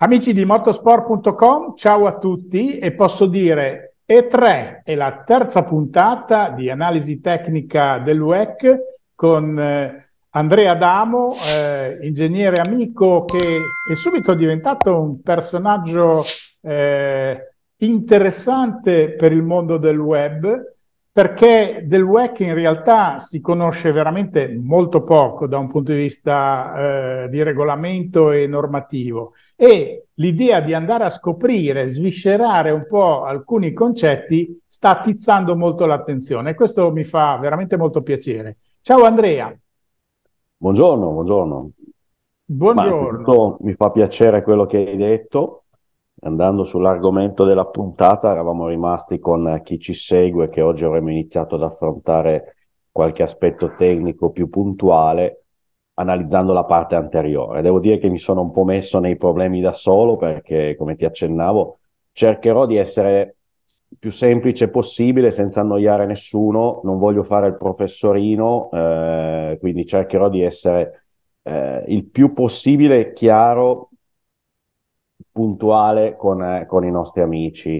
Amici di motorsport.com, ciao a tutti e posso dire E3 è la terza puntata di analisi tecnica dell'UEC con eh, Andrea Damo, eh, ingegnere amico che è subito diventato un personaggio eh, interessante per il mondo del web perché del WEC in realtà si conosce veramente molto poco da un punto di vista eh, di regolamento e normativo e l'idea di andare a scoprire, sviscerare un po' alcuni concetti sta attizzando molto l'attenzione e questo mi fa veramente molto piacere. Ciao Andrea. Buongiorno, buongiorno. Buongiorno. mi fa piacere quello che hai detto andando sull'argomento della puntata, eravamo rimasti con eh, chi ci segue, che oggi avremmo iniziato ad affrontare qualche aspetto tecnico più puntuale, analizzando la parte anteriore. Devo dire che mi sono un po' messo nei problemi da solo perché, come ti accennavo, cercherò di essere più semplice possibile senza annoiare nessuno, non voglio fare il professorino, eh, quindi cercherò di essere eh, il più possibile chiaro puntuale con, eh, con i nostri amici.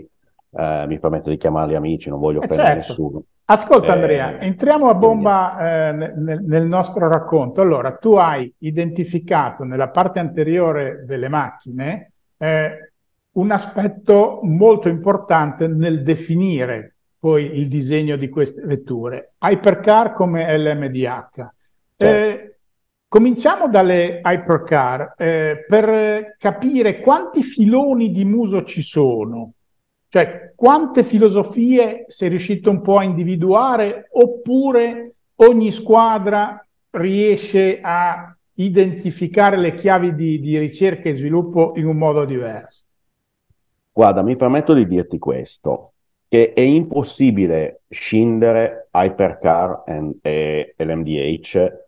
Eh, mi permetto di chiamarli amici, non voglio eh, offendere certo. nessuno. Ascolta eh, Andrea, entriamo a bomba eh, nel, nel, nostro racconto. Allora, tu hai identificato nella parte anteriore delle macchine eh, un aspetto molto importante nel definire poi il disegno di queste vetture. Hypercar come LMDH. Certo. Cominciamo dalle hypercar eh, per capire quanti filoni di muso ci sono, cioè quante filosofie sei riuscito un po' a individuare oppure ogni squadra riesce a identificare le chiavi di, di ricerca e sviluppo in un modo diverso. Guarda, mi permetto di dirti questo, che è impossibile scindere hypercar e, e l'MDH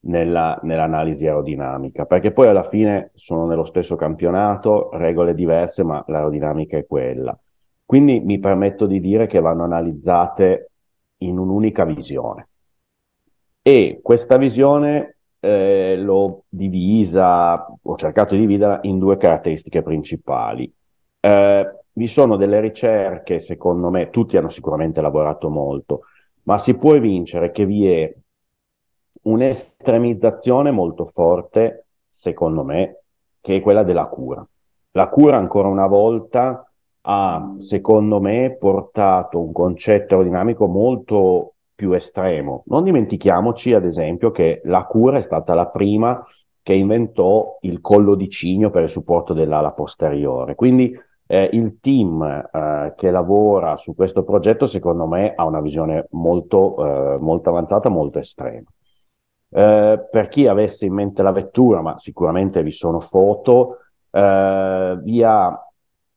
nella, nell'analisi aerodinamica, perché poi alla fine sono nello stesso campionato, regole diverse, ma l'aerodinamica è quella. Quindi mi permetto di dire che vanno analizzate in un'unica visione. E questa visione eh, l'ho divisa, ho cercato di dividerla in due caratteristiche principali. Eh, vi sono delle ricerche, secondo me, tutti hanno sicuramente lavorato molto, ma si può evincere che vi è un'estremizzazione molto forte, secondo me, che è quella della cura. La cura, ancora una volta, ha, secondo me, portato un concetto aerodinamico molto più estremo. Non dimentichiamoci, ad esempio, che la cura è stata la prima che inventò il collo di cigno per il supporto dell'ala posteriore. Quindi eh, il team eh, che lavora su questo progetto, secondo me, ha una visione molto, eh, molto avanzata, molto estrema. Eh, per chi avesse in mente la vettura, ma sicuramente vi sono foto, eh, via,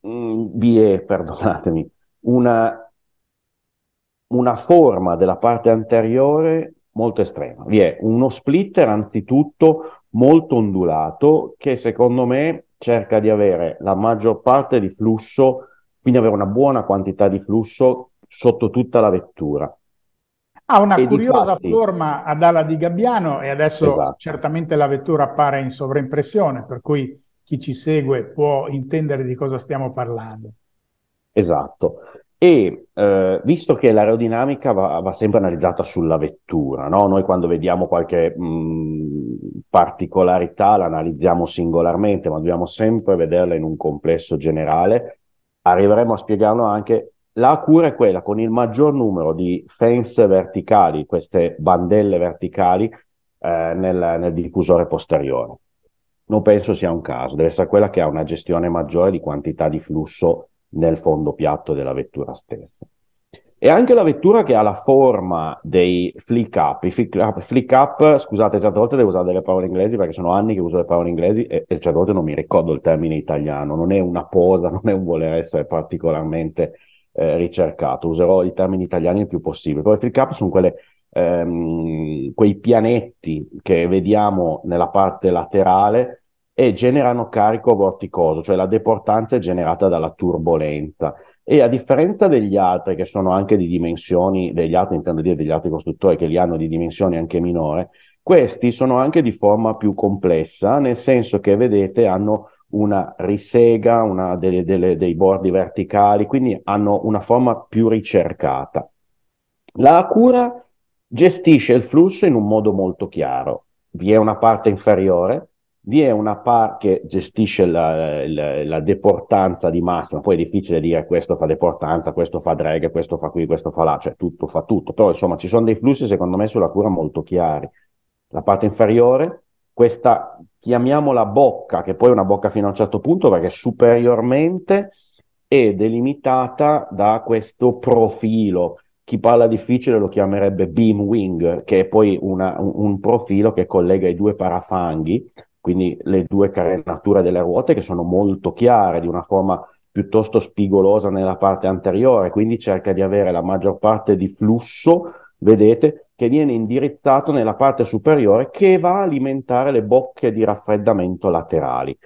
mm, vi è, perdonatemi, una, una forma della parte anteriore molto estrema. Vi è uno splitter anzitutto molto ondulato che secondo me cerca di avere la maggior parte di flusso, quindi avere una buona quantità di flusso sotto tutta la vettura. Ha una e curiosa difatti... forma ad ala di gabbiano e adesso esatto. certamente la vettura appare in sovraimpressione, per cui chi ci segue può intendere di cosa stiamo parlando. Esatto. E eh, visto che l'aerodinamica va, va, sempre analizzata sulla vettura, no? noi quando vediamo qualche mh, mhmm, particolarità la analizziamo singolarmente, ma dobbiamo sempre vederla in un complesso generale, arriveremo a spiegarlo anche la cura è quella, con il maggior numero di fence verticali, queste bandelle verticali, eh, nel, nel, diffusore posteriore. Non penso sia un caso, deve essere quella che ha una gestione maggiore di quantità di flusso nel fondo piatto della vettura stessa. E anche la vettura che ha la forma dei flick up, i flick up, flick up scusate, certe volte devo usare delle parole inglesi perché sono anni che uso le parole inglesi e, e certe volte non mi ricordo il termine italiano, non è una posa, non è un voler essere particolarmente eh, ricercato. Userò i termini italiani il più possibile. Però fill cap sono quelle, ehm, quei pianeti che vediamo nella parte laterale e generano carico vorticoso, cioè la deportanza è generata dalla turbolenza. E a differenza degli altri, che sono anche di dimensioni, degli altri, intendo dire degli altri costruttori, che li hanno di dimensioni anche minore, questi sono anche di forma più complessa, nel senso che vedete hanno una risega, una delle, delle, dei bordi verticali, quindi hanno una forma più ricercata. La cura gestisce il flusso in un modo molto chiaro. Vi è una parte inferiore, vi è una parte che gestisce la, la, la, deportanza di massima, poi è difficile dire questo fa deportanza, questo fa drag, questo fa qui, questo fa là, cioè tutto fa tutto, però insomma ci sono dei flussi secondo me sulla cura molto chiari. La parte inferiore, questa chiamiamola bocca, che poi è una bocca fino a un certo punto perché superiormente è delimitata da questo profilo. Chi parla difficile lo chiamerebbe beam wing, che è poi una, un profilo che collega i due parafanghi, quindi le due carenature delle ruote che sono molto chiare, di una forma piuttosto spigolosa nella parte anteriore, quindi cerca di avere la maggior parte di flusso vedete, che viene indirizzato nella parte superiore che va a alimentare le bocche di raffreddamento laterali.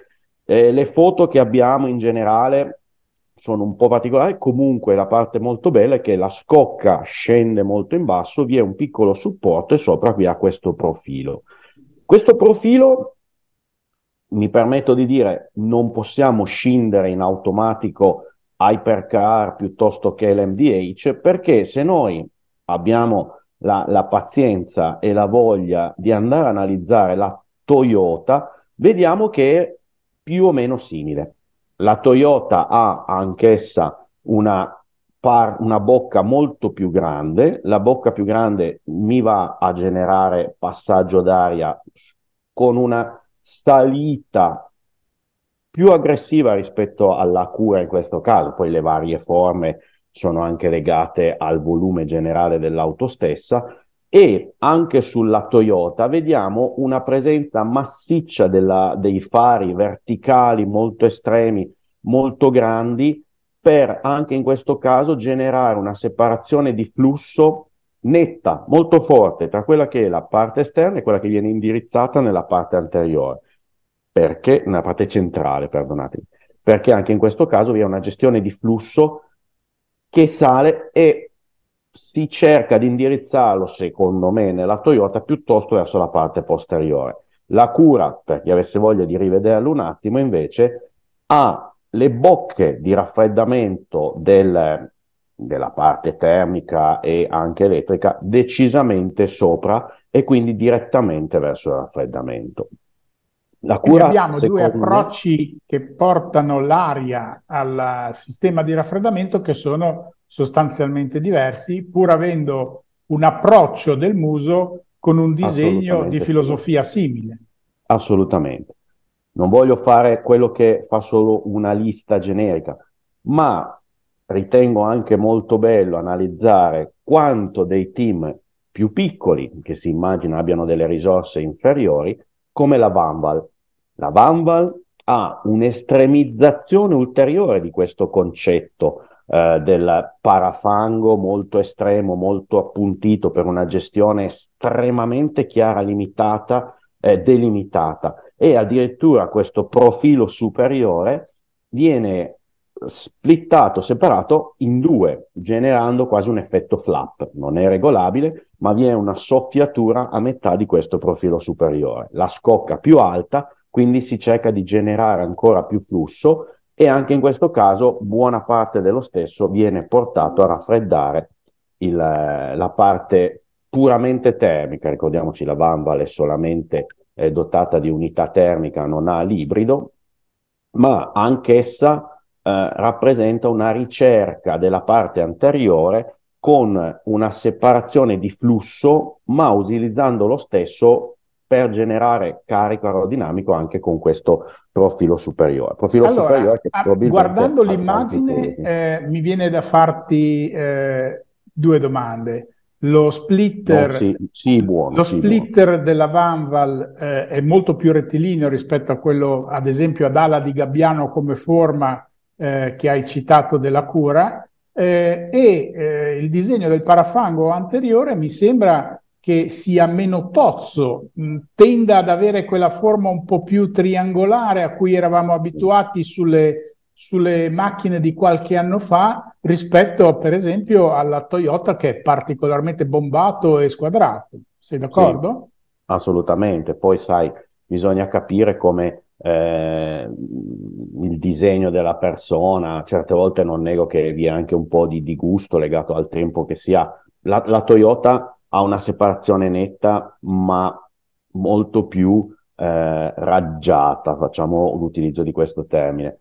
Eh, le foto che abbiamo in generale sono un po' particolari, comunque la parte molto bella è che la scocca scende molto in basso, vi è un piccolo supporto e sopra qui ha questo profilo. Questo profilo, mi permetto di dire, non possiamo scindere in automatico Hypercar piuttosto che l'MDH perché se noi abbiamo la, la pazienza e la voglia di andare a analizzare la Toyota, vediamo che è più o meno simile. La Toyota ha anch'essa una una bocca molto più grande, la bocca più grande mi va a generare passaggio d'aria con una salita più aggressiva rispetto alla cura in questo caso, poi le varie forme sono anche legate al volume generale dell'auto stessa e anche sulla Toyota vediamo una presenza massiccia della, dei fari verticali molto estremi, molto grandi, per anche in questo caso generare una separazione di flusso netta, molto forte, tra quella che è la parte esterna e quella che viene indirizzata nella parte anteriore, perché, nella parte centrale, perdonatemi, perché anche in questo caso vi è una gestione di flusso che sale e si cerca di indirizzarlo, secondo me, nella Toyota piuttosto verso la parte posteriore. La cura, per chi avesse voglia di rivederlo un attimo, invece, ha le bocche di raffreddamento del, della parte termica e anche elettrica decisamente sopra e quindi direttamente verso il raffreddamento. La cura, abbiamo due approcci me... che portano l'aria al sistema di raffreddamento che sono sostanzialmente diversi, pur avendo un approccio del muso con un disegno di filosofia simile. Assolutamente. Non voglio fare quello che fa solo una lista generica, ma ritengo anche molto bello analizzare quanto dei team più piccoli, che si immagina abbiano delle risorse inferiori, come la Vanval. La Vanval ha un'estremizzazione ulteriore di questo concetto eh, del parafango molto estremo, molto appuntito per una gestione estremamente chiara, limitata, eh, delimitata e addirittura questo profilo superiore viene splittato, separato in due, generando quasi un effetto flap. Non è regolabile, ma vi è una soffiatura a metà di questo profilo superiore. La scocca più alta, quindi si cerca di generare ancora più flusso e anche in questo caso buona parte dello stesso viene portato a raffreddare il, eh, la parte puramente termica. Ricordiamoci la vanvale è solamente eh, dotata di unità termica, non ha l'ibrido, ma anch'essa eh, rappresenta una ricerca della parte anteriore con una separazione di flusso, ma utilizzando lo stesso per generare carico aerodinamico anche con questo profilo superiore. Profilo allora, superiore che a, ah, guardando l'immagine eh, mi viene da farti eh, due domande. Lo splitter, no, sì, sì, buono, lo sì, splitter della Vanval eh, è molto più rettilineo rispetto a quello, ad esempio, ad ala di Gabbiano come forma eh, che hai citato della cura eh, e eh, il disegno del parafango anteriore mi sembra che sia meno tozzo, mh, mm, tenda ad avere quella forma un po' più triangolare a cui eravamo abituati sulle, sulle macchine di qualche anno fa rispetto per esempio alla Toyota che è particolarmente bombato e squadrato. Sei d'accordo? Sì, assolutamente, poi sai, bisogna capire come eh, il disegno della persona, certe volte non nego che vi è anche un po' di, di gusto legato al tempo che si ha. La, la Toyota ha una separazione netta, ma molto più eh, raggiata, facciamo l'utilizzo di questo termine.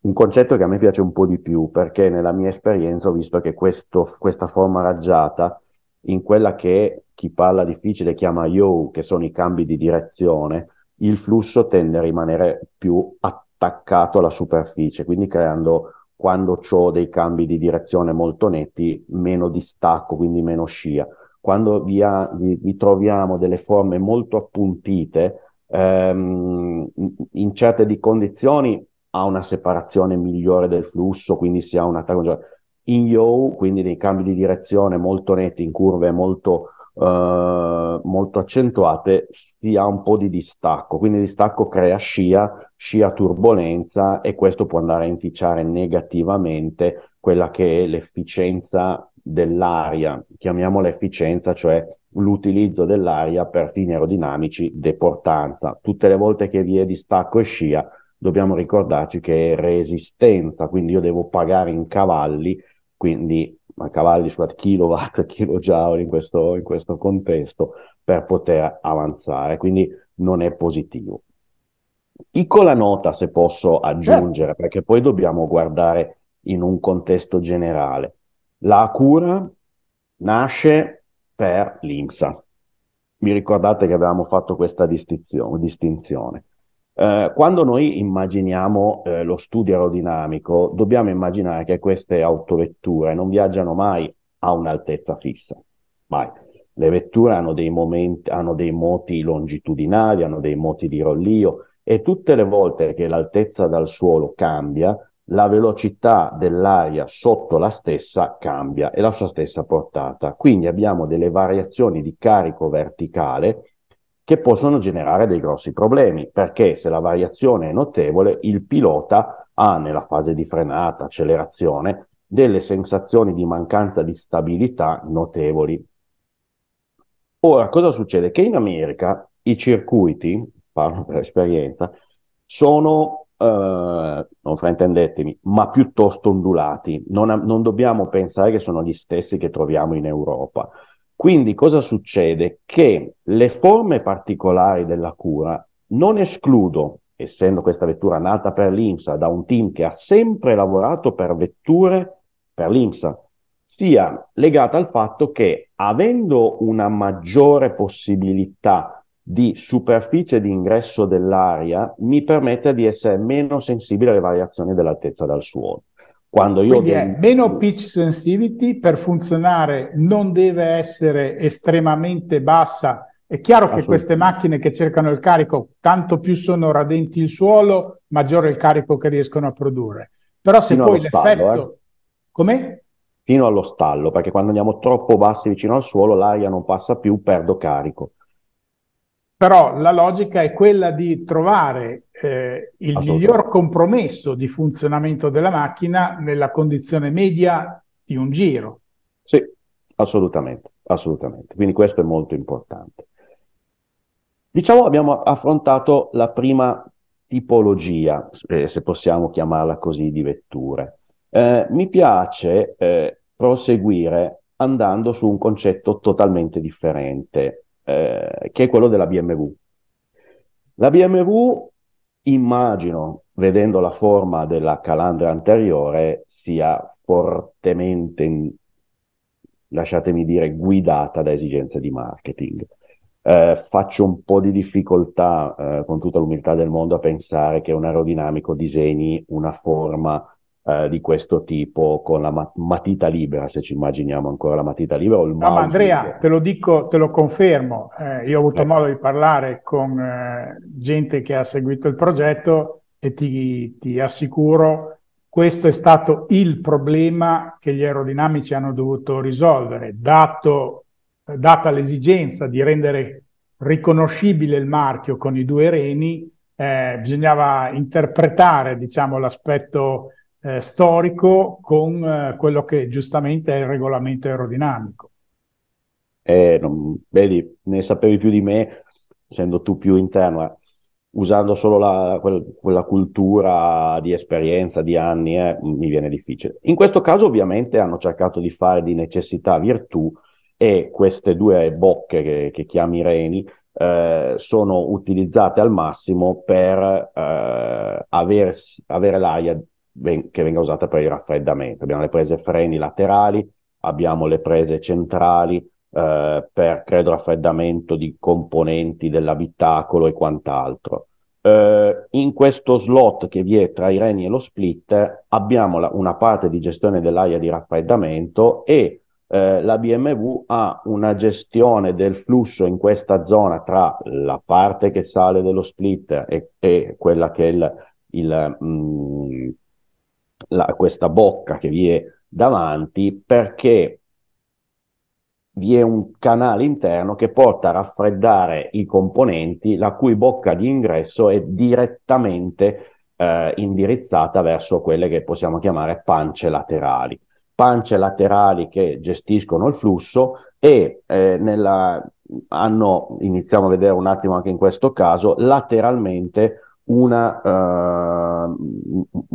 Un concetto che a me piace un po' di più perché nella mia esperienza ho visto che questo, questa forma raggiata, in quella che chi parla difficile chiama yo, che sono i cambi di direzione, il flusso tende a rimanere più attaccato alla superficie, quindi creando quando ho dei cambi di direzione molto netti, meno distacco, quindi meno scia. Quando vi, ha, vi, vi troviamo delle forme molto appuntite, ehm, in certe di condizioni ha una separazione migliore del flusso, quindi si ha un attacco migliore. In yo, quindi dei cambi di direzione molto netti, in curve molto eh, molto accentuate si ha un po' di distacco, quindi il distacco crea scia, scia turbolenza e questo può andare a inficiare negativamente quella che è l'efficienza dell'aria, chiamiamola efficienza, cioè l'utilizzo dell'aria per fini aerodinamici deportanza. Tutte le volte che vi è distacco e scia dobbiamo ricordarci che è resistenza, quindi io devo pagare in cavalli, quindi ma cavalli su kilowatt, kilojoule in questo, in questo contesto per poter avanzare, quindi non è positivo. Piccola nota se posso aggiungere, certo. perché poi dobbiamo guardare in un contesto generale. La cura nasce per l'INSA. Vi ricordate che avevamo fatto questa distinzione? Eh, quando noi immaginiamo eh, lo studio aerodinamico, dobbiamo immaginare che queste autovetture non viaggiano mai a un'altezza fissa, mai. Le vetture hanno dei, momenti, hanno dei moti longitudinali, hanno dei moti di rollio e tutte le volte che l'altezza dal suolo cambia, la velocità dell'aria sotto la stessa cambia e la sua stessa portata. Quindi abbiamo delle variazioni di carico verticale che possono generare dei grossi problemi, perché se la variazione è notevole, il pilota ha nella fase di frenata, accelerazione, delle sensazioni di mancanza di stabilità notevoli. Ora, cosa succede? Che in America i circuiti, parlo per esperienza, sono, eh, non fraintendetemi, ma piuttosto ondulati. Non, non dobbiamo pensare che sono gli stessi che troviamo in Europa. Quindi cosa succede? Che le forme particolari della cura non escludo, essendo questa vettura nata per l'INSA, da un team che ha sempre lavorato per vetture per l'INSA, sia legata al fatto che avendo una maggiore possibilità di superficie di ingresso dell'aria mi permette di essere meno sensibile alle variazioni dell'altezza dal suolo. Quando io Quindi devo... è meno pitch sensitivity per funzionare, non deve essere estremamente bassa. È chiaro che queste macchine che cercano il carico, tanto più sono radenti il suolo, maggiore il carico che riescono a produrre. Però se Fino poi l'effetto... eh? Come? Fino allo stallo, perché quando andiamo troppo bassi vicino al suolo l'aria non passa più, perdo carico però la logica è quella di trovare eh, il miglior compromesso di funzionamento della macchina nella condizione media di un giro. Sì, assolutamente, assolutamente. Quindi questo è molto importante. Diciamo abbiamo affrontato la prima tipologia, eh, se possiamo chiamarla così, di vetture. Eh, mi piace eh, proseguire andando su un concetto totalmente differente, eh, che è quello della BMW. La BMW, immagino, vedendo la forma della calandra anteriore, sia fortemente, lasciatemi dire, guidata da esigenze di marketing. Eh, faccio un po' di difficoltà, eh, con tutta l'umiltà del mondo, a pensare che un aerodinamico disegni una forma eh, di questo tipo con la mat- matita libera, se ci immaginiamo ancora la matita libera o il mouse. No, ma Andrea, libero. te lo dico, te lo confermo, eh, io ho avuto eh. modo di parlare con eh, gente che ha seguito il progetto e ti, ti assicuro questo è stato il problema che gli aerodinamici hanno dovuto risolvere, dato, data l'esigenza di rendere riconoscibile il marchio con i due reni, eh, bisognava interpretare diciamo, l'aspetto eh, storico con eh, quello che giustamente è il regolamento aerodinamico. Eh, non, vedi, ne sapevi più di me, essendo tu più interno, eh, usando solo la, quel, quella cultura di esperienza, di anni, eh, mi viene difficile. In questo caso ovviamente hanno cercato di fare di necessità virtù e queste due bocche che, che chiami reni eh, sono utilizzate al massimo per eh, aver, avere l'aria ven- che venga usata per il raffreddamento. Abbiamo le prese freni laterali, abbiamo le prese centrali eh, per, credo, raffreddamento di componenti dell'abitacolo e quant'altro. Eh, in questo slot che vi è tra i reni e lo splitter abbiamo la- una parte di gestione dell'aria di raffreddamento e eh, la BMW ha una gestione del flusso in questa zona tra la parte che sale dello splitter e, e quella che è il, il, mh, mm, la, questa bocca che vi è davanti perché vi è un canale interno che porta a raffreddare i componenti la cui bocca di ingresso è direttamente eh, indirizzata verso quelle che possiamo chiamare pance laterali. Pance laterali che gestiscono il flusso e eh, nella, hanno, iniziamo a vedere un attimo anche in questo caso, lateralmente una, uh,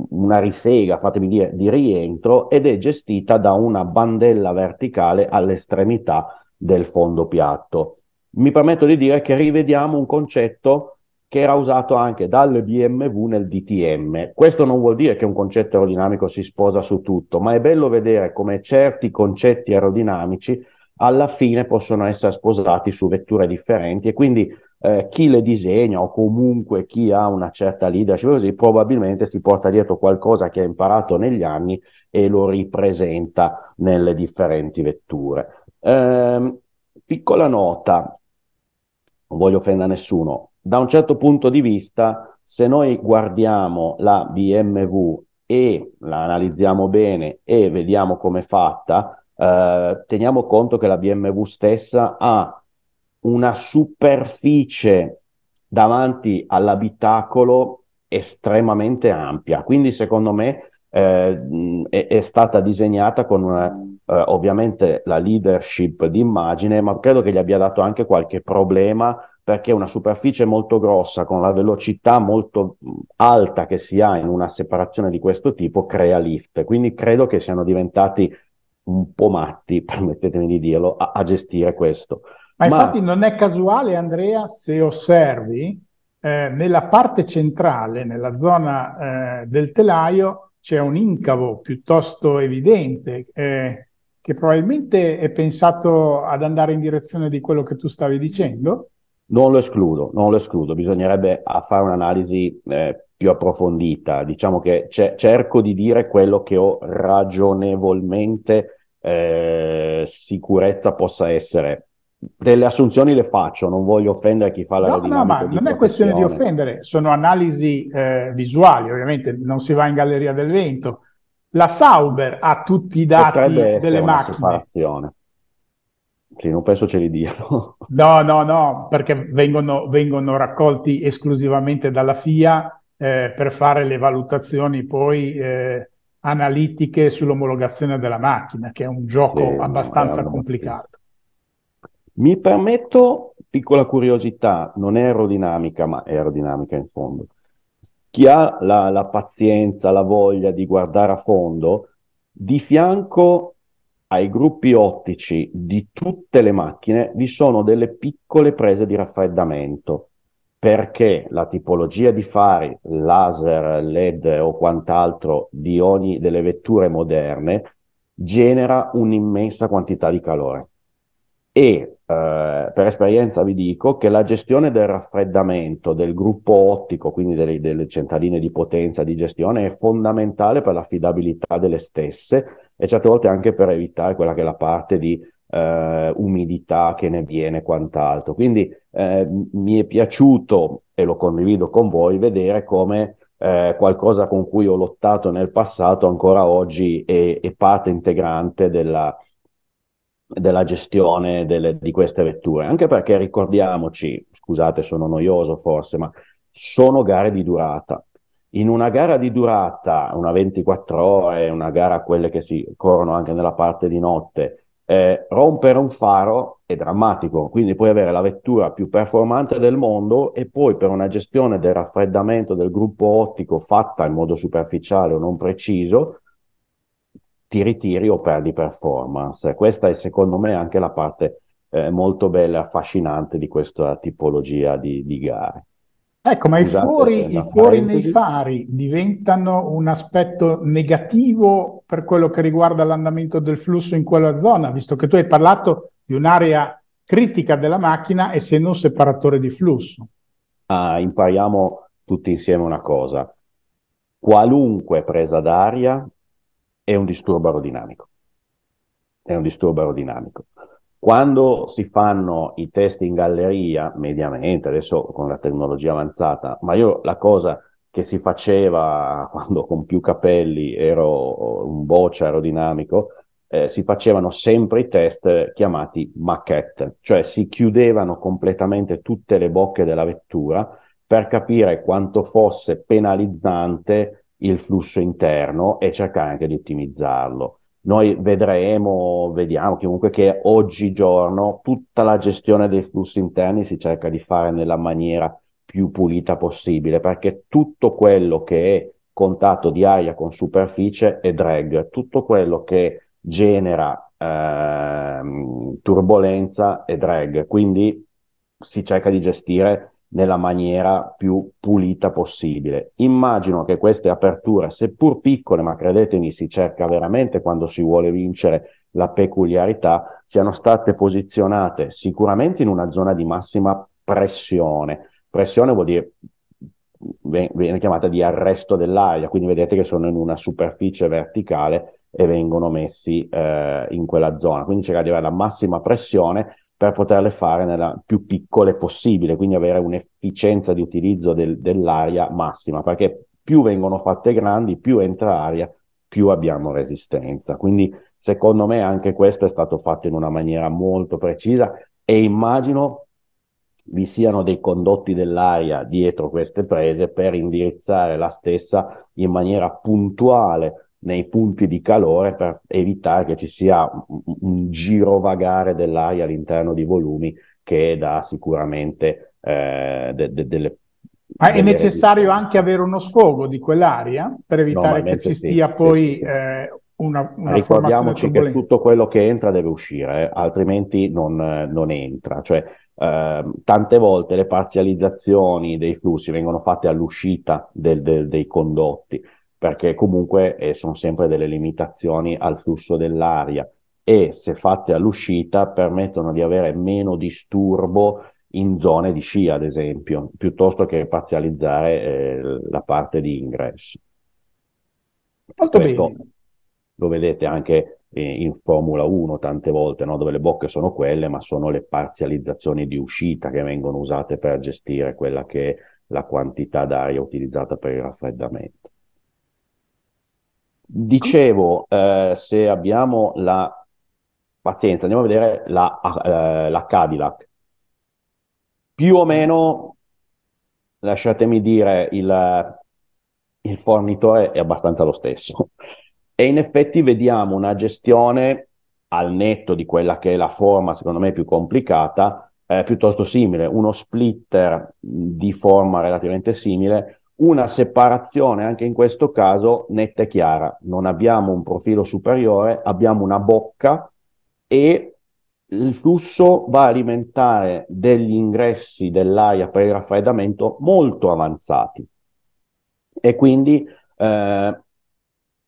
una risega, fatemi dire, di rientro ed è gestita da una bandella verticale all'estremità del fondo piatto. Mi permetto di dire che rivediamo un concetto che era usato anche dal BMW nel DTM. Questo non vuol dire che un concetto aerodinamico si sposa su tutto, ma è bello vedere come certi concetti aerodinamici alla fine possono essere sposati su vetture differenti e quindi eh, chi le disegna o comunque chi ha una certa leadership così probabilmente si porta dietro qualcosa che ha imparato negli anni e lo ripresenta nelle differenti vetture. Eh, piccola nota, non voglio offendere nessuno, da un certo punto di vista, se noi guardiamo la BMW e la analizziamo bene e vediamo come è fatta, eh, teniamo conto che la BMW stessa ha una superficie davanti all'abitacolo estremamente ampia. Quindi, secondo me, eh, è, è, stata disegnata con una, eh, ovviamente la leadership d'immagine, ma credo che gli abbia dato anche qualche problema perché una superficie molto grossa con la velocità molto alta che si ha in una separazione di questo tipo crea lift. Quindi credo che siano diventati un po' matti, permettetemi di dirlo, a, a gestire questo. Ma infatti non è casuale, Andrea, se osservi, eh, nella parte centrale, nella zona eh, del telaio, c'è un incavo piuttosto evidente eh, che probabilmente è pensato ad andare in direzione di quello che tu stavi dicendo. Non lo escludo, non lo escludo, bisognerebbe eh, fare un'analisi eh, più approfondita. Diciamo che c- cerco di dire quello che ho ragionevolmente eh, sicurezza possa essere delle assunzioni le faccio, non voglio offendere chi fa la no, No, ma non è questione di offendere, sono analisi eh, visuali, ovviamente non si va in galleria del vento. La Sauber ha tutti i dati Potrebbe delle macchine. Sì, non penso ce li diano. No, no, no, perché vengono, vengono raccolti esclusivamente dalla FIA eh, per fare le valutazioni poi eh, analitiche sull'omologazione della macchina, che è un gioco sì, abbastanza no, è complicato. Mi permetto, piccola curiosità, non è aerodinamica, ma è aerodinamica in fondo. Chi ha la, la pazienza, la voglia di guardare a fondo, di fianco ai gruppi ottici di tutte le macchine vi sono delle piccole prese di raffreddamento perché la tipologia di fari laser, LED o quant'altro di ogni delle vetture moderne genera un'immensa quantità di calore e eh, per esperienza vi dico che la gestione del raffreddamento del gruppo ottico, quindi delle, delle centraline di potenza di gestione, è fondamentale per l'affidabilità delle stesse e certe volte anche per evitare quella che è la parte di eh, umidità che ne viene e quant'altro. Quindi eh, mi è piaciuto, e lo condivido con voi, vedere come eh, qualcosa con cui ho lottato nel passato ancora oggi è, è parte integrante della, della gestione delle, di queste vetture, anche perché ricordiamoci, scusate sono noioso forse, ma sono gare di durata. In una gara di durata, una 24 ore, una gara quelle che si corrono anche nella parte di notte, eh, rompere un faro è drammatico, quindi puoi avere la vettura più performante del mondo e poi per una gestione del raffreddamento del gruppo ottico fatta in modo superficiale o non preciso, ti ritiri o perdi performance. Questa è secondo me anche la parte eh, molto bella, e affascinante di questa tipologia di, di gare. Ecco, ma Scusate, eh, i fuori, i fuori nei fari diventano un aspetto negativo per quello che riguarda l'andamento del flusso in quella zona, visto che tu hai parlato di un'area critica della macchina essendo un separatore di flusso. Ah, impariamo tutti insieme una cosa. Qualunque presa d'aria è un disturbo aerodinamico. È un disturbo aerodinamico. Quando si fanno i test in galleria, mediamente, adesso con la tecnologia avanzata, ma io la cosa che si faceva quando con più capelli ero un boccia aerodinamico, eh, si facevano sempre i test chiamati maquette, cioè si chiudevano completamente tutte le bocche della vettura per capire quanto fosse penalizzante il flusso interno e cercare anche di ottimizzarlo. Noi vedremo, vediamo comunque che oggigiorno tutta la gestione dei flussi interni si cerca di fare nella maniera più pulita possibile, perché tutto quello che è contatto di aria con superficie è drag, tutto quello che genera ehm, turbolenza è drag, quindi si cerca di gestire nella maniera più pulita possibile. Immagino che queste aperture, seppur piccole, ma credetemi, si cerca veramente quando si vuole vincere la peculiarità, siano state posizionate sicuramente in una zona di massima pressione. Pressione vuol dire viene chiamata di arresto dell'aria, quindi vedete che sono in una superficie verticale e vengono messi eh, in quella zona. Quindi cerca di avere la massima pressione per poterle fare nella più piccole possibile, quindi avere un'efficienza di utilizzo del, dell'aria massima, perché più vengono fatte grandi, più entra aria, più abbiamo resistenza. Quindi secondo me anche questo è stato fatto in una maniera molto precisa e immagino vi siano dei condotti dell'aria dietro queste prese per indirizzare la stessa in maniera puntuale nei punti di calore per evitare che ci sia un, un girovagare dell'aria all'interno di volumi che dà sicuramente eh, de, de, delle ma è necessario anche avere uno sfogo di quell'aria per evitare che ci stia sì, poi sì, sì. Eh, una, una Ricordiamoci che tutto quello che entra deve uscire, eh, altrimenti non, non, entra. Cioè, eh, tante volte le parzializzazioni dei flussi vengono fatte all'uscita del, del, dei condotti, perché comunque eh, sono sempre delle limitazioni al flusso dell'aria e se fatte all'uscita permettono di avere meno disturbo in zone di scia, ad esempio, piuttosto che parzializzare eh, la parte di ingresso. Molto Questo bene. lo vedete anche eh, in Formula 1 tante volte, no? dove le bocche sono quelle, ma sono le parzializzazioni di uscita che vengono usate per gestire quella che è la quantità d'aria utilizzata per il raffreddamento. Dicevo, eh, se abbiamo la pazienza, andiamo a vedere la, eh, la Cadillac. Più sì. o meno, lasciatemi dire, il, il fornitore è abbastanza lo stesso. E in effetti vediamo una gestione al netto di quella che è la forma, secondo me, più complicata, eh, piuttosto simile, uno splitter di forma relativamente simile, una separazione anche in questo caso netta e chiara. Non abbiamo un profilo superiore, abbiamo una bocca e il flusso va a alimentare degli ingressi dell'aria per il raffreddamento molto avanzati. E quindi, eh,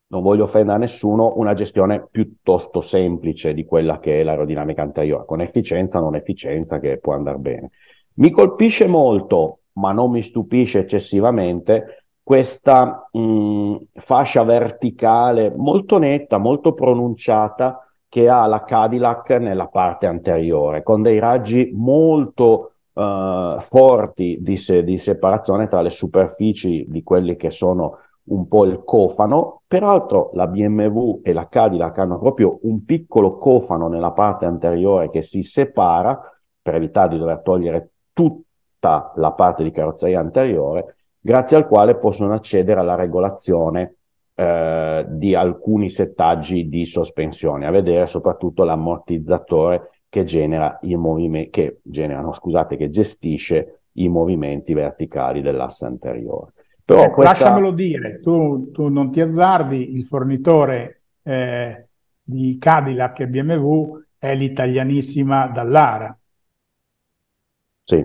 non voglio offendere a nessuno, una gestione piuttosto semplice di quella che è l'aerodinamica anteriore, con efficienza, o non efficienza, che può andare bene. Mi colpisce molto ma non mi stupisce eccessivamente questa mh, mm, fascia verticale molto netta, molto pronunciata che ha la Cadillac nella parte anteriore, con dei raggi molto eh, forti di, se- di separazione tra le superfici di quelli che sono un po' il cofano. Peraltro la BMW e la Cadillac hanno proprio un piccolo cofano nella parte anteriore che si separa per evitare di dover togliere tutto sta la parte di carrozzeria anteriore, grazie al quale possono accedere alla regolazione eh, di alcuni settaggi di sospensione, a vedere soprattutto l'ammortizzatore che genera i movimenti, che generano, scusate, che gestisce i movimenti verticali dell'asse anteriore. Però eh, questa... Lasciamelo dire, tu, tu, non ti azzardi, il fornitore eh, di Cadillac e BMW è l'italianissima Dallara. Sì,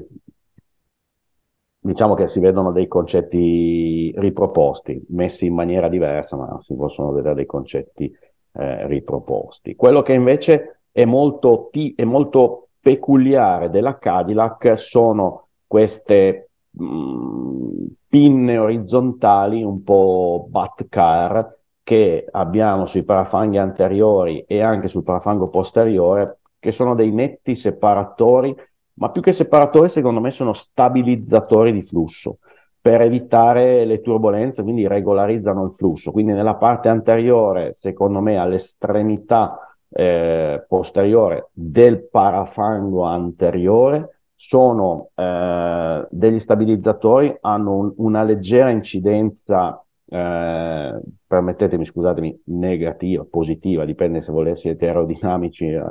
diciamo che si vedono dei concetti riproposti, messi in maniera diversa, ma si possono vedere dei concetti eh, riproposti. Quello che invece è molto, ti- è molto, peculiare della Cadillac sono queste mh, mm, pinne orizzontali un po' batcar che abbiamo sui parafanghi anteriori e anche sul parafango posteriore, che sono dei netti separatori ma più che separatori secondo me sono stabilizzatori di flusso per evitare le turbulenze, quindi regolarizzano il flusso. Quindi nella parte anteriore, secondo me, all'estremità eh, posteriore del parafango anteriore, sono eh, degli stabilizzatori, hanno un, una leggera incidenza, eh, permettetemi, scusatemi, negativa, positiva, dipende se volessi aerodinamici eh,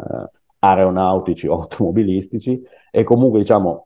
aeronautici o automobilistici e comunque diciamo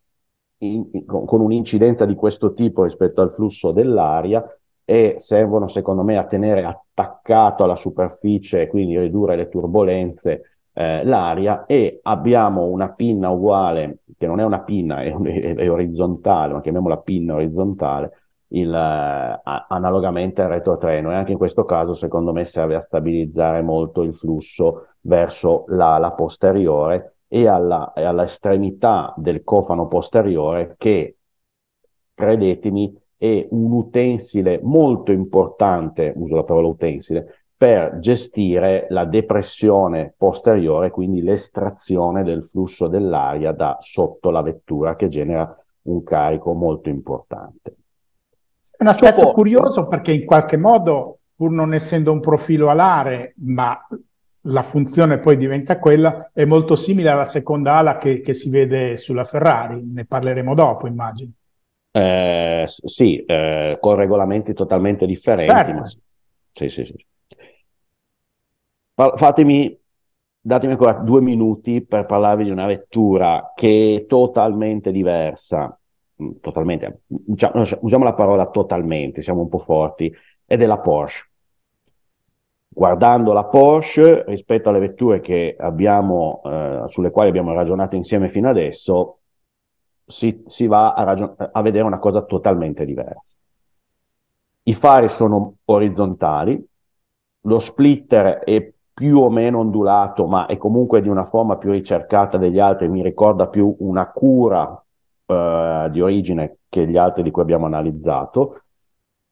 in, in, con un'incidenza di questo tipo rispetto al flusso dell'aria e servono secondo me a tenere attaccato alla superficie, quindi ridurre le turbulenze eh, l'aria e abbiamo una pinna uguale, che non è una pinna, è, è, è orizzontale, ma chiamiamola pinna orizzontale, il, eh, a, analogamente al retrotreno e anche in questo caso secondo me serve a stabilizzare molto il flusso verso l'ala posteriore e alla, all'estremità del cofano posteriore che, credetemi, è un utensile molto importante, uso la parola utensile, per gestire la depressione posteriore, quindi l'estrazione del flusso dell'aria da sotto la vettura che genera un carico molto importante. È un aspetto curioso perché in qualche modo, pur non essendo un profilo alare, ma la funzione poi diventa quella, è molto simile alla seconda ala che, che si vede sulla Ferrari, ne parleremo dopo immagino. Eh, sì, eh, con regolamenti totalmente differenti. Certo. Sì. Sì, sì, sì. Fatemi, datemi ancora due minuti per parlarvi di una vettura che è totalmente diversa Mm, totalmente, usiamo la parola totalmente, siamo un po' forti, è della Porsche. Guardando la Porsche rispetto alle vetture abbiamo, eh, sulle quali abbiamo ragionato insieme fino adesso, si, si va a, ragion- a vedere una cosa totalmente diversa. I fari sono orizzontali, lo splitter è più o meno ondulato, ma è comunque di una forma più ricercata degli altri, mi ricorda più una cura eh, di origine che gli altri di cui abbiamo analizzato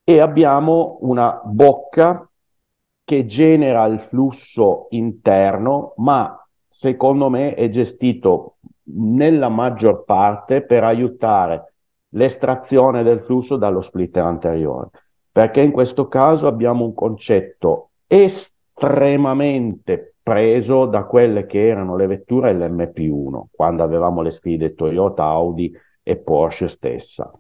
e abbiamo una bocca che genera il flusso interno, ma secondo me è gestito nella maggior parte per aiutare l'estrazione del flusso dallo splitter anteriore, perché in questo caso abbiamo un concetto estremamente preso da quelle che erano le vetture LMP1, quando avevamo le sfide Toyota, Audi, e Porsche stessa.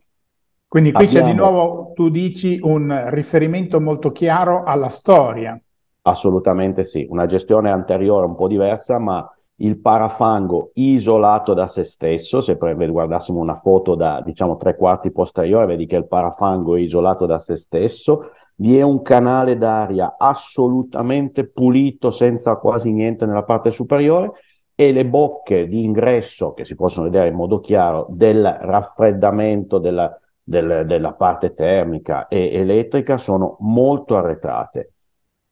Quindi qui Abbiamo... c'è di nuovo, tu dici, un riferimento molto chiaro alla storia. Assolutamente sì, una gestione anteriore un po' diversa, ma il parafango isolato da se stesso, se guardassimo una foto da diciamo tre quarti posteriore, vedi che il parafango è isolato da se stesso, vi è un canale d'aria assolutamente pulito, senza quasi niente nella parte superiore, e le bocche di ingresso che si possono vedere in modo chiaro del raffreddamento della, del, della parte termica e elettrica sono molto arretrate.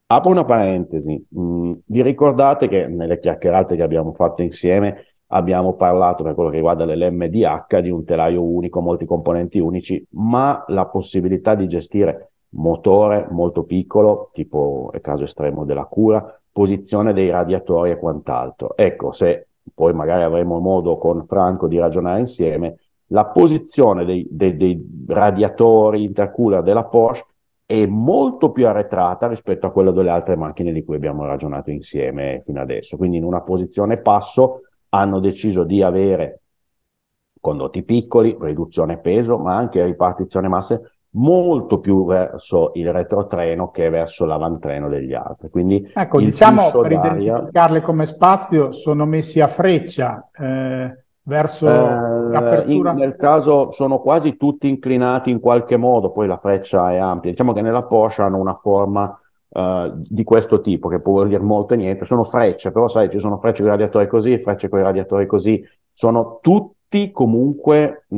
Apro una parentesi, mm, vi ricordate che nelle chiacchierate che abbiamo fatto insieme abbiamo parlato per quello che riguarda l'LMDH di un telaio unico, molti componenti unici, ma la possibilità di gestire motore molto piccolo, tipo è caso estremo della cura, posizione dei radiatori e quant'altro. Ecco, se poi magari avremo modo con Franco di ragionare insieme, la posizione dei, dei, dei radiatori intercooler della Porsche è molto più arretrata rispetto a quella delle altre macchine di cui abbiamo ragionato insieme fino adesso. Quindi in una posizione passo hanno deciso di avere condotti piccoli, riduzione peso, ma anche ripartizione masse molto più verso il retrotreno che verso l'avantreno degli altri. Quindi ecco, diciamo per identificarle come spazio sono messi a freccia eh, verso eh, l'apertura. In, nel caso sono quasi tutti inclinati in qualche modo, poi la freccia è ampia. Diciamo che nella Porsche hanno una forma eh, di questo tipo, che può dire molto e niente, sono frecce, però sai, ci sono frecce con i radiatori così, frecce con i radiatori così, sono tutti comunque mh,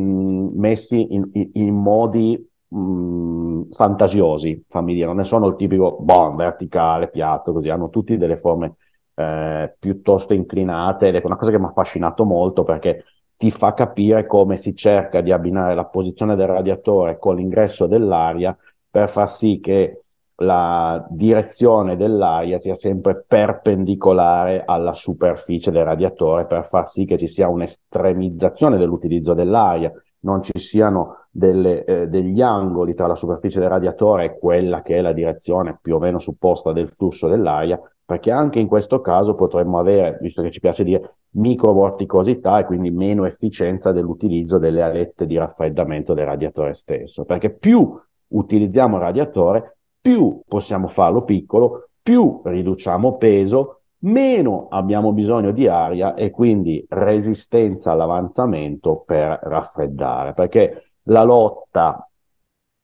messi in, in, in modi mh, mm, fantasiosi, fammi dire, non ne sono il tipico boom, verticale, piatto, così, hanno tutti delle forme eh, piuttosto inclinate ed è una cosa che mi ha affascinato molto perché ti fa capire come si cerca di abbinare la posizione del radiatore con l'ingresso dell'aria per far sì che la direzione dell'aria sia sempre perpendicolare alla superficie del radiatore per far sì che ci sia un'estremizzazione dell'utilizzo dell'aria, non ci siano delle, eh, degli angoli tra la superficie del radiatore e quella che è la direzione più o meno supposta del flusso dell'aria, perché anche in questo caso potremmo avere, visto che ci piace dire, microvorticosità e quindi meno efficienza dell'utilizzo delle alette di raffreddamento del radiatore stesso, perché più utilizziamo il radiatore, più possiamo farlo piccolo, più riduciamo peso, meno abbiamo bisogno di aria e quindi resistenza all'avanzamento per raffreddare, perché la lotta,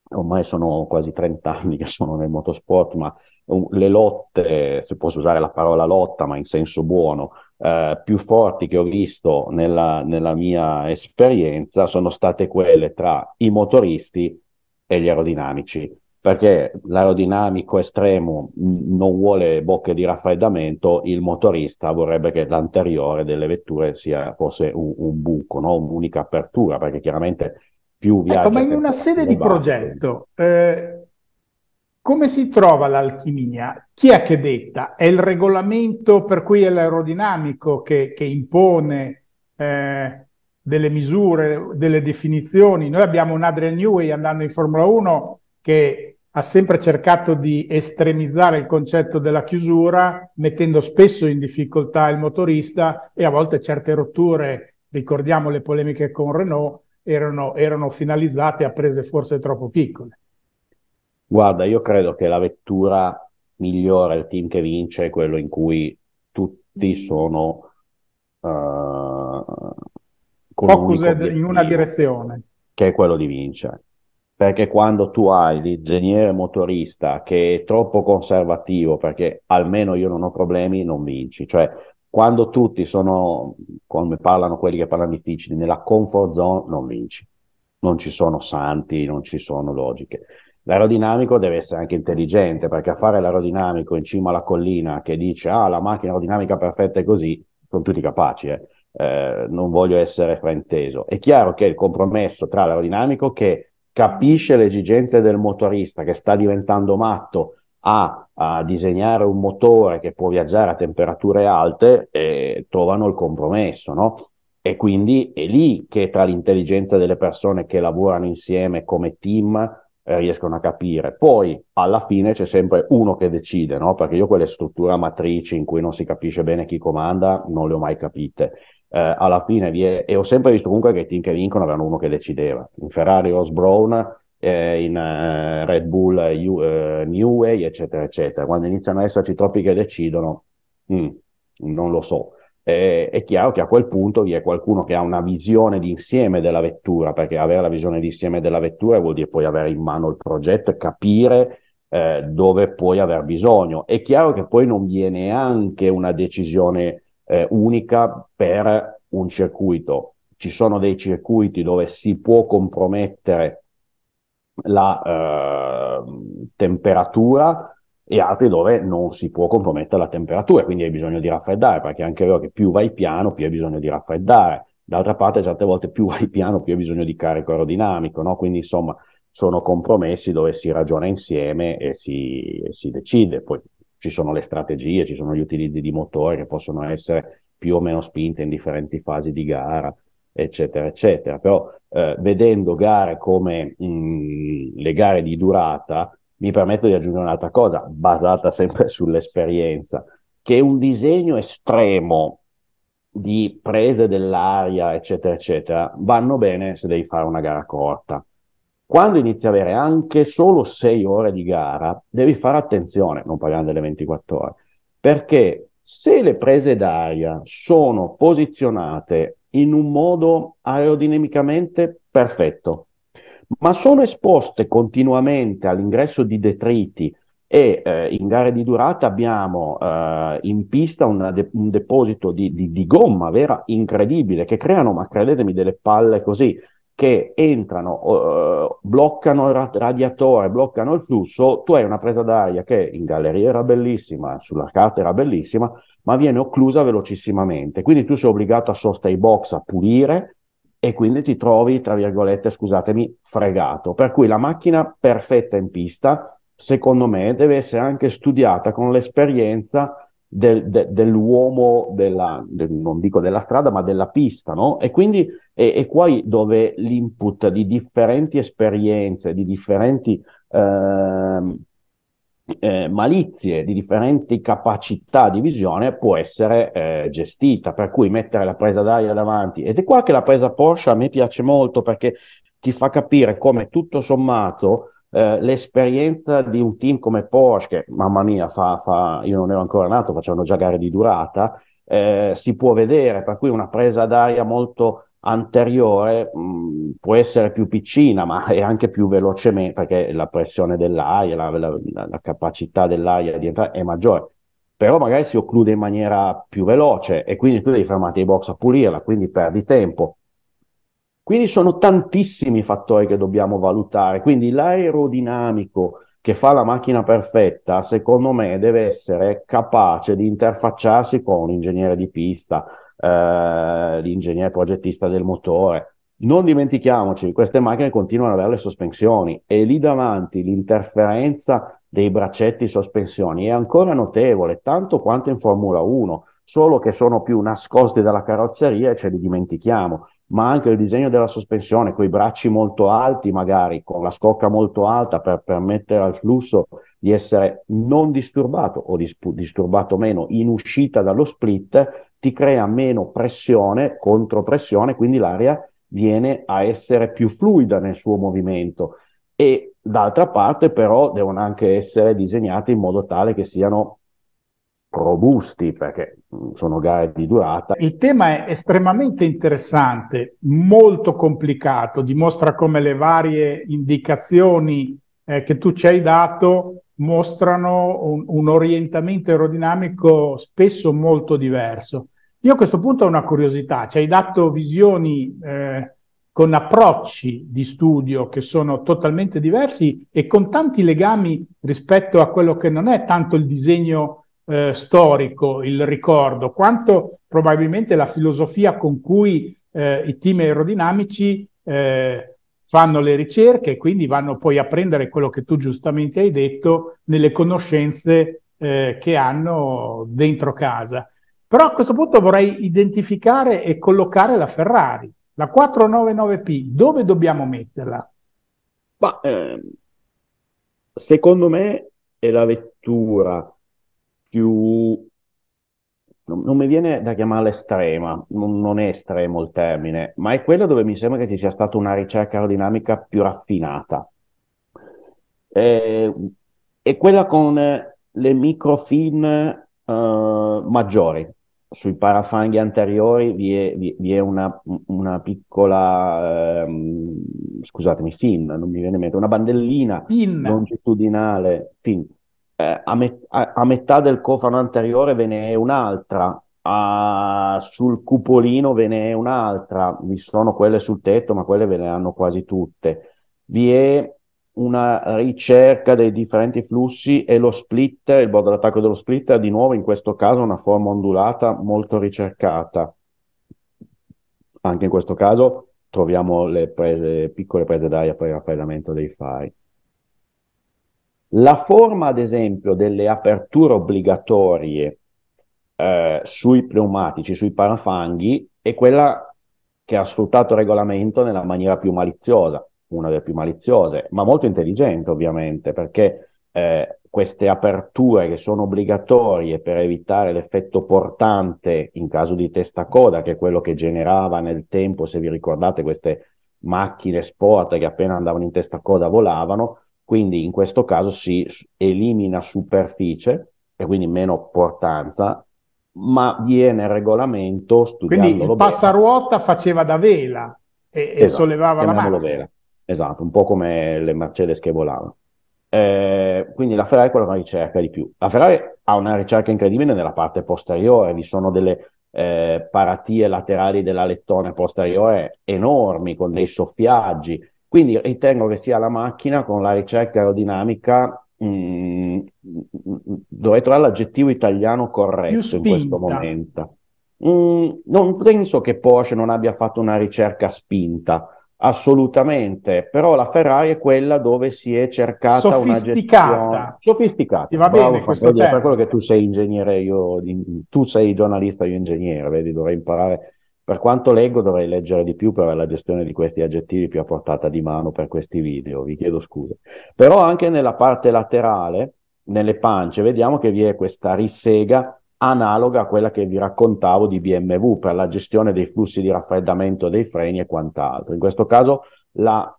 ormai sono quasi 30 anni che sono nel motorsport, ma um, le lotte, se posso usare la parola lotta, ma in senso buono, eh, più forti che ho visto nella, nella mia esperienza sono state quelle tra i motoristi e gli aerodinamici perché l'aerodinamico estremo mm, non vuole bocche di raffreddamento, il motorista vorrebbe che l'anteriore delle vetture sia, fosse un, un buco, no? un'unica apertura, perché chiaramente più viaggia. Ecco, ma in una sede di barche. progetto, eh, come si trova l'alchimia? Chi è che detta? È il regolamento per cui è l'aerodinamico che, che impone eh, delle misure, delle definizioni? Noi abbiamo un Adrian Newey andando in Formula 1 che ha sempre cercato di estremizzare il concetto della chiusura, mettendo spesso in difficoltà il motorista e a volte certe rotture, ricordiamo le polemiche con Renault, erano, erano finalizzate a prese forse troppo piccole. Guarda, io credo che la vettura migliore, il team che vince, è quello in cui tutti sono uh, focus un in una direzione, che è quello di vincere. Perché quando tu hai l'ingegnere motorista che è troppo conservativo, perché almeno io non ho problemi, non vinci. Cioè, quando tutti sono, come parlano quelli che parlano difficili, nella comfort zone non vinci. Non ci sono santi, non ci sono logiche. L'aerodinamico deve essere anche intelligente, perché a fare l'aerodinamico in cima alla collina che dice ah la macchina aerodinamica perfetta è così, sono tutti capaci, eh. Eh, non voglio essere frainteso. È chiaro che il compromesso tra l'aerodinamico che capisce le esigenze del motorista che sta diventando matto a, a, disegnare un motore che può viaggiare a temperature alte, eh, trovano il compromesso, no? E quindi è lì che tra l'intelligenza delle persone che lavorano insieme come team eh, riescono a capire. Poi alla fine c'è sempre uno che decide, no? Perché io quelle strutture a matrici in cui non si capisce bene chi comanda non le ho mai capite. Eh, alla fine vi è, e ho sempre visto comunque che i team che vincono avevano uno che decideva. In Ferrari Os Brown eh, in eh, Red Bull, U, eh, New Way, eccetera, eccetera. Quando iniziano ad esserci troppi che decidono, mm, non lo so. è chiaro che a quel punto vi è qualcuno che ha una visione d'insieme della vettura, perché avere la visione d'insieme della vettura vuol dire poi avere in mano il progetto e capire eh, dove puoi aver bisogno. È chiaro che poi non viene anche una decisione eh, unica per un circuito. Ci sono dei circuiti dove si può compromettere la eh, temperatura e altri dove non si può compromettere la temperatura, quindi hai bisogno di raffreddare, perché è anche vero che più vai piano, più hai bisogno di raffreddare. D'altra parte, certe volte più vai piano, più hai bisogno di carico aerodinamico, no? Quindi, insomma, sono compromessi dove si ragiona insieme e si, e si decide. Poi ci sono le strategie, ci sono gli utilizzi di motore che possono essere più o meno spinte in differenti fasi di gara eccetera, eccetera. Però eh, vedendo gare come mh, mm, le gare di durata, mi permetto di aggiungere un'altra cosa, basata sempre sull'esperienza, che un disegno estremo di prese dell'aria, eccetera, eccetera, vanno bene se devi fare una gara corta. Quando inizi a avere anche solo sei ore di gara, devi fare attenzione, non pagando le 24 ore, perché se le prese d'aria sono posizionate in un modo aerodinamicamente perfetto, ma sono esposte continuamente all'ingresso di detriti e eh, in gare di durata abbiamo eh, in pista de- un deposito di, di, di gomma vera incredibile che creano, ma credetemi, delle palle così che entrano, eh, bloccano il radiatore, bloccano il flusso, tu hai una presa d'aria che in galleria era bellissima, sulla carta era bellissima, ma viene occlusa velocissimamente. Quindi tu sei obbligato a sosta i box a pulire e quindi ti trovi, tra virgolette, scusatemi, fregato. Per cui la macchina perfetta in pista, secondo me, deve essere anche studiata con l'esperienza del, de, dell'uomo, della, del, non dico della strada, ma della pista, no? E quindi è, è qua dove l'input di differenti esperienze, di differenti eh, eh, malizie, di differenti capacità di visione può essere eh, gestita, per cui mettere la presa d'aria davanti. Ed è qua che la presa Porsche a me piace molto perché ti fa capire come tutto sommato eh, l'esperienza di un team come Porsche, che mamma mia, fa, fa, io non ero ancora nato, facevano già gare di durata, eh, si può vedere, per cui una presa d'aria molto anteriore mh, mm, può essere più piccina, ma è anche più velocemente, perché la pressione dell'aria, la, la, la capacità dell'aria di entrare è maggiore però magari si occlude in maniera più veloce e quindi tu devi fermarti i box a pulirla, quindi perdi tempo. Quindi sono tantissimi i fattori che dobbiamo valutare. Quindi l'aerodinamico che fa la macchina perfetta, secondo me, deve essere capace di interfacciarsi con l'ingegnere di pista, eh, l'ingegnere progettista del motore. Non dimentichiamoci, queste macchine continuano ad avere le sospensioni e lì davanti l'interferenza dei braccetti sospensioni è ancora notevole, tanto quanto in Formula 1, solo che sono più nascosti dalla carrozzeria e ce li dimentichiamo ma anche il disegno della sospensione con i bracci molto alti, magari con la scocca molto alta per permettere al flusso di essere non disturbato o disp- disturbato meno in uscita dallo split, ti crea meno pressione, contropressione, quindi l'aria viene a essere più fluida nel suo movimento. E d'altra parte però devono anche essere disegnati in modo tale che siano robusti, perché sono gare di durata. Il tema è estremamente interessante, molto complicato, dimostra come le varie indicazioni eh, che tu ci hai dato mostrano un, un, orientamento aerodinamico spesso molto diverso. Io a questo punto ho una curiosità, ci hai dato visioni eh, con approcci di studio che sono totalmente diversi e con tanti legami rispetto a quello che non è tanto il disegno eh, storico il ricordo, quanto probabilmente la filosofia con cui eh, i team aerodinamici eh, fanno le ricerche e quindi vanno poi a prendere quello che tu giustamente hai detto nelle conoscenze eh, che hanno dentro casa. Però a questo punto vorrei identificare e collocare la Ferrari, la 499P, dove dobbiamo metterla? Ma, ehm, secondo me è la vettura più non, mi viene da chiamarla estrema, non, non, è estremo il termine, ma è quello dove mi sembra che ci sia stata una ricerca aerodinamica più raffinata. E, è quella con le microfin eh, maggiori. Sui parafanghi anteriori vi è, vi, vi è una, una, piccola, eh, scusatemi, fin, non mi viene in mente, una bandellina fin. longitudinale, fin, eh, a, met- a-, a, metà del cofano anteriore ve ne è un'altra, a- sul cupolino ve ne è un'altra, vi sono quelle sul tetto, ma quelle ve ne hanno quasi tutte. Vi è una ricerca dei differenti flussi e lo splitter, il bordo d'attacco dello splitter, di nuovo in questo caso una forma ondulata molto ricercata. Anche in questo caso troviamo le prese, piccole prese d'aria per il raffreddamento dei fari. La forma, ad esempio, delle aperture obbligatorie eh, sui pneumatici, sui parafanghi, è quella che ha sfruttato il regolamento nella maniera più maliziosa, una delle più maliziose, ma molto intelligente ovviamente, perché eh, queste aperture che sono obbligatorie per evitare l'effetto portante in caso di testa coda, che è quello che generava nel tempo, se vi ricordate, queste macchine sport che appena andavano in testa coda volavano, quindi in questo caso si elimina superficie e quindi meno portanza, ma viene regolamento studiando. Quindi il passaruota faceva da vela e, esatto, sollevava la mano. Esatto, un po' come le Mercedes che volavano. Eh, quindi la Ferrari è quella che ricerca di più. La Ferrari ha una ricerca incredibile nella parte posteriore, vi sono delle eh, paratie laterali della lettone posteriore enormi con dei soffiaggi quindi ritengo che sia la macchina con la ricerca aerodinamica mm, dovrei trovare l'aggettivo italiano corretto in questo momento. Mm, non penso che Porsche non abbia fatto una ricerca spinta, assolutamente, però la Ferrari è quella dove si è cercata sofisticata. una gestione sofisticata. E va Bravo, bene questo Per quello che tu sei ingegnere, io tu sei giornalista, io ingegnere, vedi, dovrei imparare per quanto leggo dovrei leggere di più per la gestione di questi aggettivi più a portata di mano per questi video, vi chiedo scusa. Però anche nella parte laterale, nelle pance, vediamo che vi è questa risega analoga a quella che vi raccontavo di BMW per la gestione dei flussi di raffreddamento dei freni e quant'altro. In questo caso la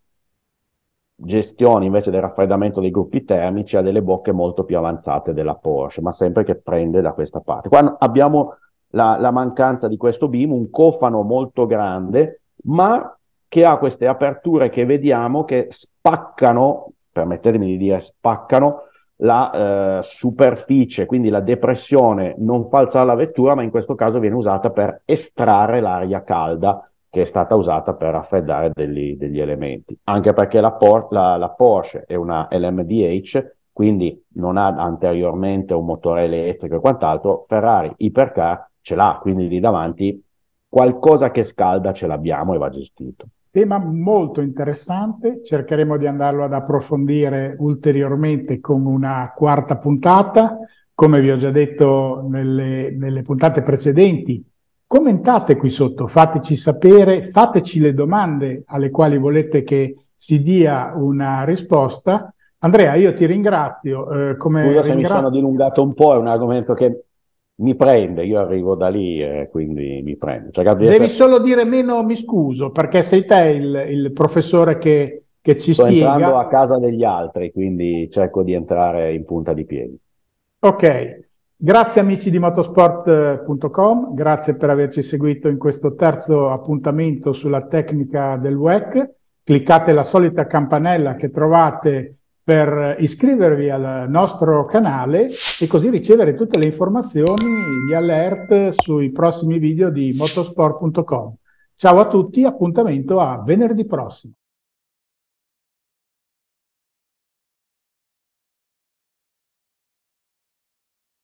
gestione invece del raffreddamento dei gruppi termici ha delle bocche molto più avanzate della Porsche, ma sempre che prende da questa parte. Qua abbiamo la, la mancanza di questo beam, un cofano molto grande, ma che ha queste aperture che vediamo che spaccano, permettetemi di dire spaccano, la eh, superficie, quindi la depressione non falsa alzare la vettura, ma in questo caso viene usata per estrarre l'aria calda che è stata usata per raffreddare degli, degli elementi. Anche perché la, por- la, la, Porsche è una LMDH, quindi non ha anteriormente un motore elettrico e quant'altro, Ferrari Hypercar ce l'ha, quindi lì davanti qualcosa che scalda ce l'abbiamo e va gestito. Tema molto interessante, cercheremo di andarlo ad approfondire ulteriormente con una quarta puntata. Come vi ho già detto nelle, nelle puntate precedenti, commentate qui sotto, fateci sapere, fateci le domande alle quali volete che si dia una risposta. Andrea, io ti ringrazio. Eh, come Scusa ringra- se mi sono dilungato un po', è un argomento che mi prende, io arrivo da lì e eh, quindi mi prende. Cioè, Devi essere... solo dire meno mi scuso, perché sei te il, il professore che, che ci Sto spiega. Sto entrando a casa degli altri, quindi cerco di entrare in punta di piedi. Ok, grazie amici di motosport.com, grazie per averci seguito in questo terzo appuntamento sulla tecnica del WEC. Cliccate la solita campanella che trovate per iscrivervi al nostro canale e così ricevere tutte le informazioni, gli alert sui prossimi video di motorsport.com. Ciao a tutti, appuntamento a venerdì prossimo.